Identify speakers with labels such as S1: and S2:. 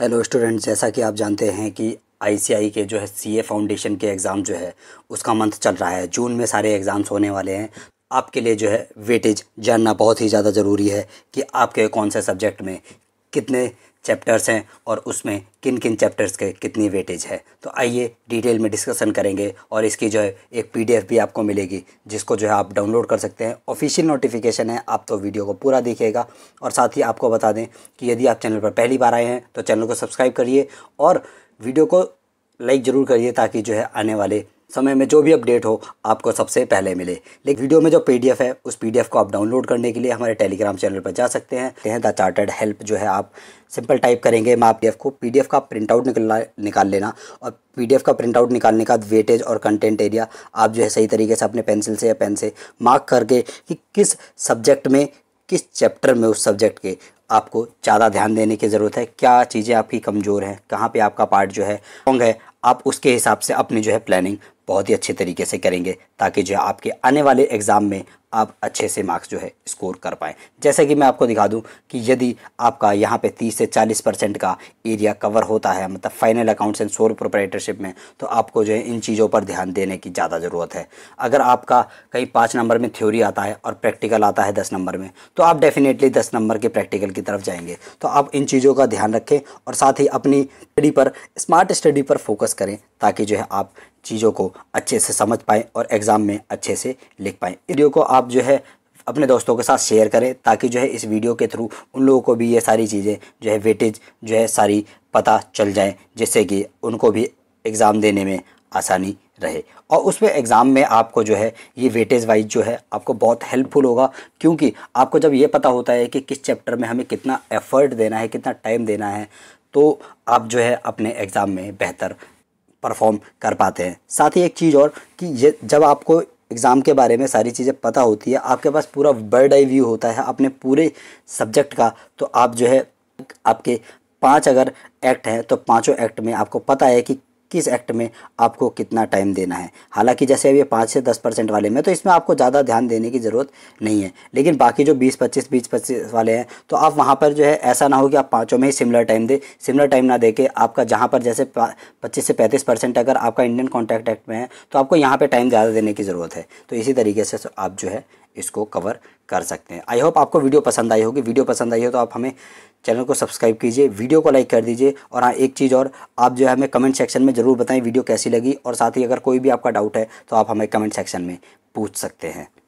S1: hello students जैसा कि आप जानते हैं कि आईसीआई के जो है सीए फाउंडेशन के एग्ज़ाम जो है उसका मंथ चल रहा है जून में सारे एग्ज़ाम्स होने वाले हैं आपके लिए जो है वेटेज जानना बहुत ही ज़्यादा ज़रूरी है कि आपके कौन से सब्जेक्ट में कितने चैप्टर्स हैं और उसमें किन किन चैप्टर्स के कितनी वेटेज है तो आइए डिटेल में डिस्कशन करेंगे और इसकी जो है एक पीडीएफ भी आपको मिलेगी जिसको जो है आप डाउनलोड कर सकते हैं ऑफिशियल नोटिफिकेशन है आप तो वीडियो को पूरा देखिएगा और साथ ही आपको बता दें कि यदि आप चैनल पर पहली बार आए हैं तो चैनल को सब्सक्राइब करिए और वीडियो को लाइक ज़रूर करिए ताकि जो है आने वाले समय में जो भी अपडेट हो आपको सबसे पहले मिले लेकिन वीडियो में जो पीडीएफ है उस पीडीएफ को आप डाउनलोड करने के लिए हमारे टेलीग्राम चैनल पर जा सकते हैं द चार्टर्ड हेल्प जो है आप सिंपल टाइप करेंगे मैं आप पी को पी का प्रिंट आउट निकला निकाल लेना और पी का प्रिंट आउट निकालने का वेटेज और कंटेंट एरिया आप जो है सही तरीके से अपने पेंसिल से या पेन से मार्क करके कि किस सब्जेक्ट में किस चैप्टर में उस सब्जेक्ट के आपको ज़्यादा ध्यान देने की ज़रूरत है क्या चीज़ें आपकी कमज़ोर हैं कहाँ पे आपका पार्ट जो है स्ट्रॉन्ग है आप उसके हिसाब से अपनी जो है प्लानिंग बहुत ही अच्छे तरीके से करेंगे ताकि जो है आपके आने वाले एग्ज़ाम में आप अच्छे से मार्क्स जो है स्कोर कर पाएँ जैसे कि मैं आपको दिखा दूँ कि यदि आपका यहाँ पे 30 से 40 परसेंट का एरिया कवर होता है मतलब final accounts and sole proprietorship में तो आपको जो है इन चीज़ों पर ध्यान देने की ज़्यादा ज़रूरत है अगर आपका कहीं पाँच नंबर में थ्योरी आता है और प्रैक्टिकल आता है दस नंबर में तो आप डेफिनेटली दस नंबर के प्रैक्टिकल की तरफ जाएंगे तो आप इन चीज़ों का ध्यान रखें और साथ ही अपनी स्टडी पर स्मार्ट स्टडी पर फोकस करें ताकि जो है आप चीज़ों को अच्छे से समझ पाएँ और एग्ज़ाम में अच्छे से लिख पाएँ वीडियो को आप आप जो है अपने दोस्तों के साथ शेयर करें ताकि जो है इस वीडियो के थ्रू उन लोगों को भी ये सारी चीज़ें जो है वेटेज जो है सारी पता चल जाए जिससे कि उनको भी एग्ज़ाम देने में आसानी रहे और उसमें एग्ज़ाम में आपको जो है ये वेटेज वाइज जो है आपको बहुत हेल्पफुल होगा क्योंकि आपको जब ये पता होता है कि किस चैप्टर में हमें कितना एफर्ट देना है कितना टाइम देना है तो आप जो है अपने एग्ज़ाम में बेहतर परफॉर्म कर पाते हैं साथ ही एक चीज़ और कि ये जब आपको एग्ज़ाम के बारे में सारी चीज़ें पता होती है आपके पास पूरा बर्ड आई व्यू होता है अपने पूरे सब्जेक्ट का तो आप जो है आपके पांच अगर एक्ट हैं तो पांचों एक्ट में आपको पता है कि किस एक्ट में आपको कितना टाइम देना है हालांकि जैसे अभी पाँच से दस परसेंट वाले में तो इसमें आपको ज़्यादा ध्यान देने की ज़रूरत नहीं है लेकिन बाकी जो बीस पच्चीस बीस पच्चीस वाले हैं तो आप वहाँ पर जो है ऐसा ना हो कि आप पाँचों में ही सिमिलर टाइम दें सिमिलर टाइम ना दे के आपका जहाँ पर जैसे पच्चीस से पैंतीस परसेंट अगर आपका इंडियन कॉन्ट्रैक्ट एक्ट में है तो आपको यहाँ पर टाइम ज़्यादा देने की ज़रूरत है तो इसी तरीके से आप जो है इसको कवर कर सकते हैं आई होप आपको वीडियो पसंद आई होगी वीडियो पसंद आई हो तो आप हमें चैनल को सब्सक्राइब कीजिए वीडियो को लाइक कर दीजिए और हाँ एक चीज़ और आप जो है हमें कमेंट सेक्शन में जरूर ज़रूर बताएं वीडियो कैसी लगी और साथ ही अगर कोई भी आपका डाउट है तो आप हमें कमेंट सेक्शन में पूछ सकते हैं